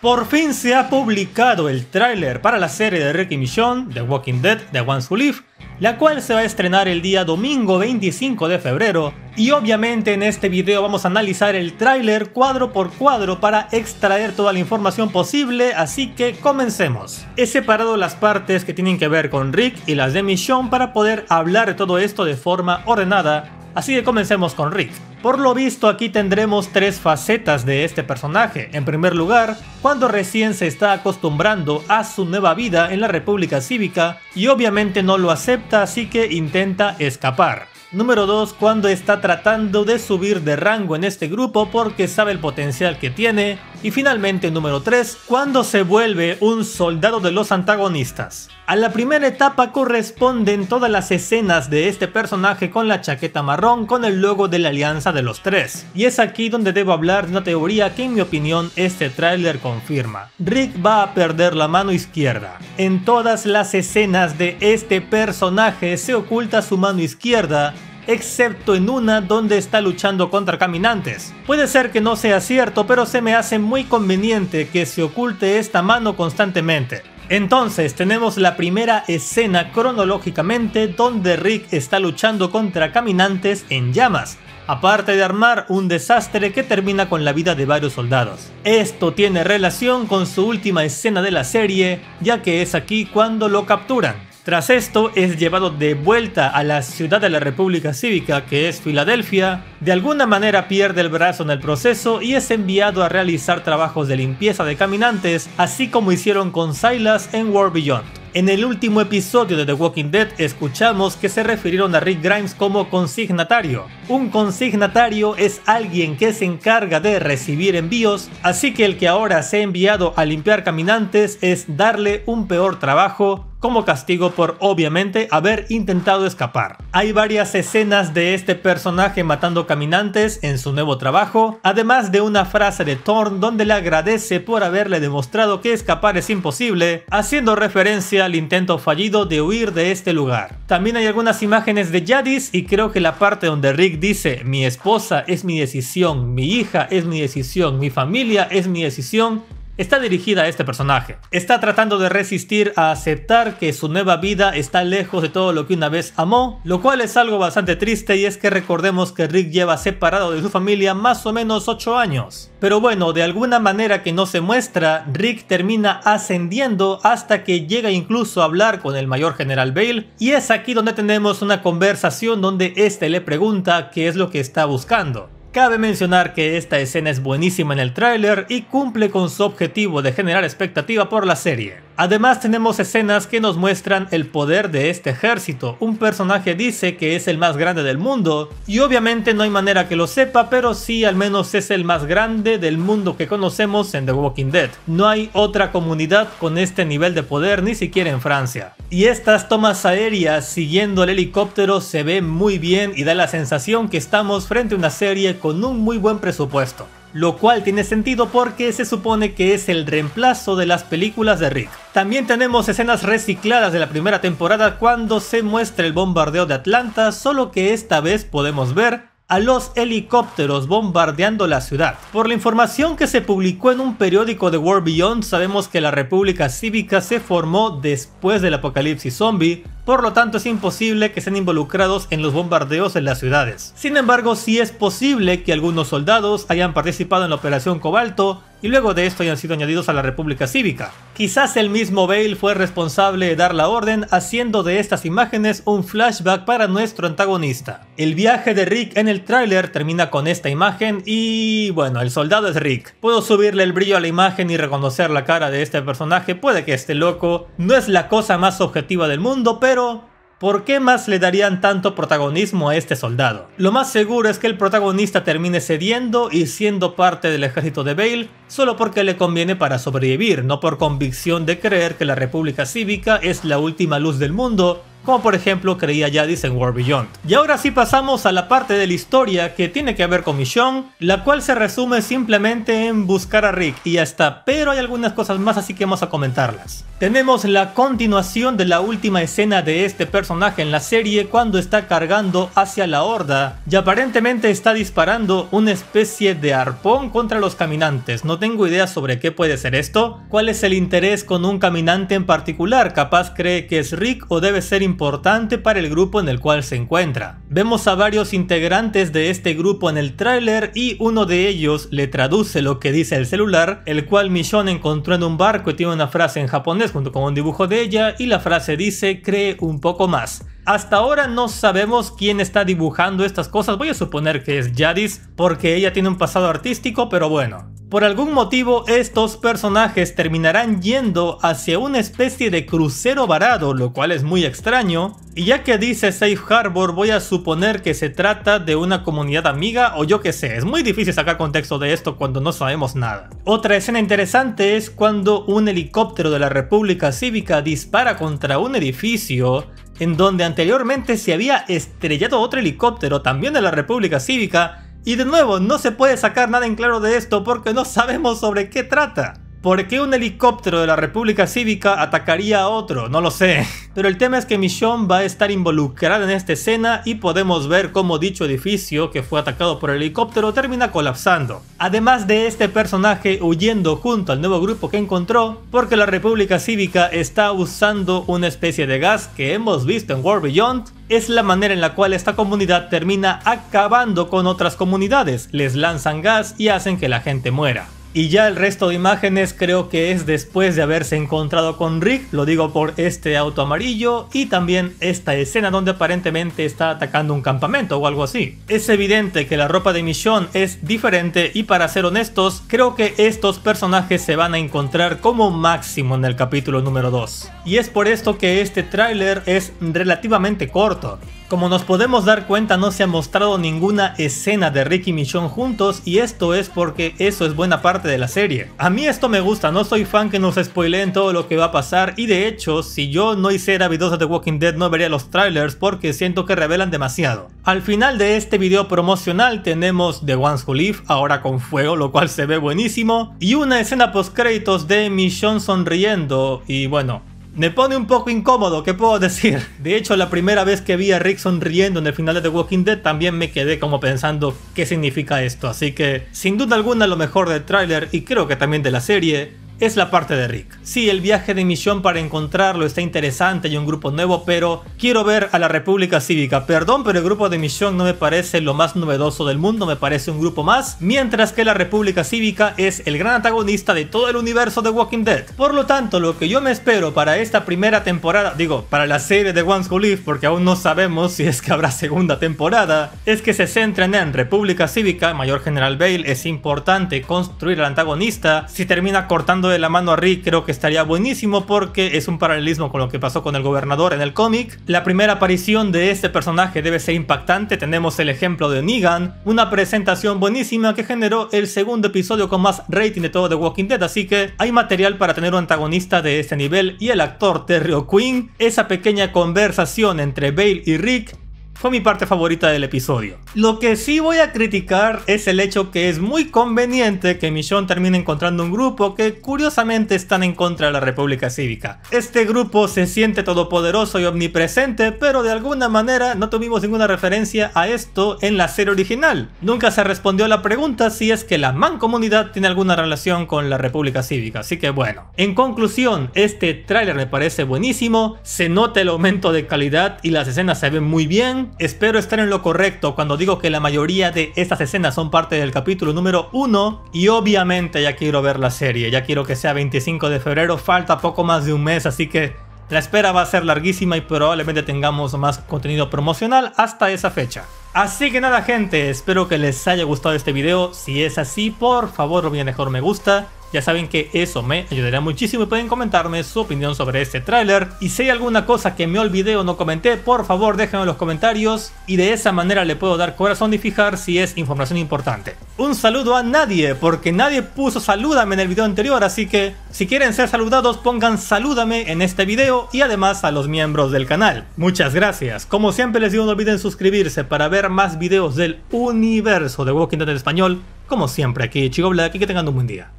Por fin se ha publicado el tráiler para la serie de Rick y Michonne, The Walking Dead, The Ones Who Live, la cual se va a estrenar el día domingo 25 de febrero, y obviamente en este video vamos a analizar el tráiler cuadro por cuadro para extraer toda la información posible, así que comencemos. He separado las partes que tienen que ver con Rick y las de Michonne para poder hablar de todo esto de forma ordenada, Así que comencemos con Rick. Por lo visto aquí tendremos tres facetas de este personaje. En primer lugar, cuando recién se está acostumbrando a su nueva vida en la República Cívica y obviamente no lo acepta así que intenta escapar. Número 2, cuando está tratando de subir de rango en este grupo porque sabe el potencial que tiene y finalmente, número 3, cuando se vuelve un soldado de los antagonistas. A la primera etapa corresponden todas las escenas de este personaje con la chaqueta marrón con el logo de la alianza de los tres. Y es aquí donde debo hablar de una teoría que en mi opinión este tráiler confirma. Rick va a perder la mano izquierda. En todas las escenas de este personaje se oculta su mano izquierda excepto en una donde está luchando contra caminantes. Puede ser que no sea cierto, pero se me hace muy conveniente que se oculte esta mano constantemente. Entonces tenemos la primera escena cronológicamente donde Rick está luchando contra caminantes en llamas, aparte de armar un desastre que termina con la vida de varios soldados. Esto tiene relación con su última escena de la serie, ya que es aquí cuando lo capturan. Tras esto es llevado de vuelta a la ciudad de la República Cívica, que es Filadelfia, de alguna manera pierde el brazo en el proceso y es enviado a realizar trabajos de limpieza de caminantes, así como hicieron con Silas en War Beyond. En el último episodio de The Walking Dead escuchamos que se refirieron a Rick Grimes como consignatario. Un consignatario es alguien que se encarga de recibir envíos, así que el que ahora se ha enviado a limpiar caminantes es darle un peor trabajo como castigo por obviamente haber intentado escapar. Hay varias escenas de este personaje matando caminantes en su nuevo trabajo, además de una frase de Thorn donde le agradece por haberle demostrado que escapar es imposible, haciendo referencia al intento fallido de huir de este lugar. También hay algunas imágenes de Yadis y creo que la parte donde Rick dice mi esposa es mi decisión, mi hija es mi decisión, mi familia es mi decisión, está dirigida a este personaje. Está tratando de resistir a aceptar que su nueva vida está lejos de todo lo que una vez amó, lo cual es algo bastante triste y es que recordemos que Rick lleva separado de su familia más o menos 8 años. Pero bueno, de alguna manera que no se muestra, Rick termina ascendiendo hasta que llega incluso a hablar con el mayor general Bale y es aquí donde tenemos una conversación donde este le pregunta qué es lo que está buscando. Cabe mencionar que esta escena es buenísima en el tráiler y cumple con su objetivo de generar expectativa por la serie. Además tenemos escenas que nos muestran el poder de este ejército. Un personaje dice que es el más grande del mundo y obviamente no hay manera que lo sepa, pero sí al menos es el más grande del mundo que conocemos en The Walking Dead. No hay otra comunidad con este nivel de poder ni siquiera en Francia. Y estas tomas aéreas siguiendo el helicóptero se ven muy bien y da la sensación que estamos frente a una serie con un muy buen presupuesto lo cual tiene sentido porque se supone que es el reemplazo de las películas de Rick. También tenemos escenas recicladas de la primera temporada cuando se muestra el bombardeo de Atlanta, solo que esta vez podemos ver a los helicópteros bombardeando la ciudad. Por la información que se publicó en un periódico de World Beyond, sabemos que la República Cívica se formó después del apocalipsis zombie, por lo tanto es imposible que sean involucrados en los bombardeos en las ciudades. Sin embargo, sí es posible que algunos soldados hayan participado en la Operación Cobalto, y luego de esto hayan sido añadidos a la República Cívica. Quizás el mismo Bale fue responsable de dar la orden haciendo de estas imágenes un flashback para nuestro antagonista. El viaje de Rick en el tráiler termina con esta imagen y bueno, el soldado es Rick. Puedo subirle el brillo a la imagen y reconocer la cara de este personaje, puede que esté loco, no es la cosa más objetiva del mundo, pero ¿por qué más le darían tanto protagonismo a este soldado? Lo más seguro es que el protagonista termine cediendo y siendo parte del ejército de Bale solo porque le conviene para sobrevivir, no por convicción de creer que la República Cívica es la última luz del mundo como por ejemplo creía ya en War Beyond. Y ahora sí pasamos a la parte de la historia que tiene que ver con Michonne, la cual se resume simplemente en buscar a Rick y ya está, pero hay algunas cosas más así que vamos a comentarlas. Tenemos la continuación de la última escena de este personaje en la serie cuando está cargando hacia la horda y aparentemente está disparando una especie de arpón contra los caminantes, no tengo idea sobre qué puede ser esto, cuál es el interés con un caminante en particular, capaz cree que es Rick o debe ser importante para el grupo en el cual se encuentra. Vemos a varios integrantes de este grupo en el tráiler y uno de ellos le traduce lo que dice el celular, el cual Michonne encontró en un barco y tiene una frase en japonés junto con un dibujo de ella y la frase dice cree un poco más. Hasta ahora no sabemos quién está dibujando estas cosas, voy a suponer que es Jadis porque ella tiene un pasado artístico, pero bueno. Por algún motivo estos personajes terminarán yendo hacia una especie de crucero varado, lo cual es muy extraño, y ya que dice Safe Harbor, voy a suponer que se trata de una comunidad amiga o yo que sé, es muy difícil sacar contexto de esto cuando no sabemos nada. Otra escena interesante es cuando un helicóptero de la República Cívica dispara contra un edificio en donde anteriormente se había estrellado otro helicóptero también de la República Cívica y de nuevo no se puede sacar nada en claro de esto porque no sabemos sobre qué trata. ¿Por qué un helicóptero de la República Cívica atacaría a otro? No lo sé. Pero el tema es que Michonne va a estar involucrada en esta escena y podemos ver cómo dicho edificio que fue atacado por el helicóptero termina colapsando. Además de este personaje huyendo junto al nuevo grupo que encontró, porque la República Cívica está usando una especie de gas que hemos visto en War Beyond, es la manera en la cual esta comunidad termina acabando con otras comunidades, les lanzan gas y hacen que la gente muera. Y ya el resto de imágenes creo que es después de haberse encontrado con Rick, lo digo por este auto amarillo y también esta escena donde aparentemente está atacando un campamento o algo así. Es evidente que la ropa de Michonne es diferente y para ser honestos, creo que estos personajes se van a encontrar como máximo en el capítulo número 2. Y es por esto que este tráiler es relativamente corto. Como nos podemos dar cuenta no se ha mostrado ninguna escena de Rick y Michonne juntos y esto es porque eso es buena parte de la serie. A mí esto me gusta, no soy fan que nos spoileen todo lo que va a pasar y de hecho si yo no hiciera videos de The Walking Dead no vería los trailers porque siento que revelan demasiado. Al final de este video promocional tenemos The Ones Who Live ahora con fuego lo cual se ve buenísimo y una escena post créditos de Michon sonriendo y bueno me pone un poco incómodo, ¿qué puedo decir? De hecho, la primera vez que vi a Rick sonriendo en el final de The Walking Dead, también me quedé como pensando qué significa esto. Así que, sin duda alguna, lo mejor del tráiler y creo que también de la serie es la parte de Rick. Sí, el viaje de misión para encontrarlo está interesante y un grupo nuevo, pero quiero ver a la República Cívica. Perdón, pero el grupo de misión no me parece lo más novedoso del mundo, me parece un grupo más, mientras que la República Cívica es el gran antagonista de todo el universo de Walking Dead. Por lo tanto, lo que yo me espero para esta primera temporada, digo, para la serie de Once Who Live, porque aún no sabemos si es que habrá segunda temporada, es que se centren en República Cívica, Mayor General Bale, es importante construir al antagonista, si termina cortando de la mano a Rick creo que estaría buenísimo porque es un paralelismo con lo que pasó con el gobernador en el cómic. La primera aparición de este personaje debe ser impactante, tenemos el ejemplo de Negan, una presentación buenísima que generó el segundo episodio con más rating de todo The Walking Dead, así que hay material para tener un antagonista de este nivel y el actor Terry O'Quinn, esa pequeña conversación entre Bale y Rick fue mi parte favorita del episodio. Lo que sí voy a criticar es el hecho que es muy conveniente que Michonne termine encontrando un grupo que curiosamente están en contra de la República Cívica. Este grupo se siente todopoderoso y omnipresente, pero de alguna manera no tuvimos ninguna referencia a esto en la serie original. Nunca se respondió la pregunta si es que la mancomunidad tiene alguna relación con la República Cívica, así que bueno. En conclusión, este tráiler me parece buenísimo, se nota el aumento de calidad y las escenas se ven muy bien, espero estar en lo correcto cuando digo que la mayoría de estas escenas son parte del capítulo número 1 y obviamente ya quiero ver la serie, ya quiero que sea 25 de febrero, falta poco más de un mes, así que la espera va a ser larguísima y probablemente tengamos más contenido promocional hasta esa fecha. Así que nada gente, espero que les haya gustado este video, si es así por favor olviden mejor me gusta, ya saben que eso me ayudaría muchísimo y pueden comentarme su opinión sobre este tráiler. Y si hay alguna cosa que me olvidé o no comenté, por favor déjenme en los comentarios y de esa manera le puedo dar corazón y fijar si es información importante. Un saludo a nadie, porque nadie puso salúdame en el video anterior, así que si quieren ser saludados pongan salúdame en este video y además a los miembros del canal. Muchas gracias. Como siempre les digo no olviden suscribirse para ver más videos del universo de Walking Dead en español. Como siempre aquí Chico Black y que tengan un buen día.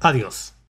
Adiós.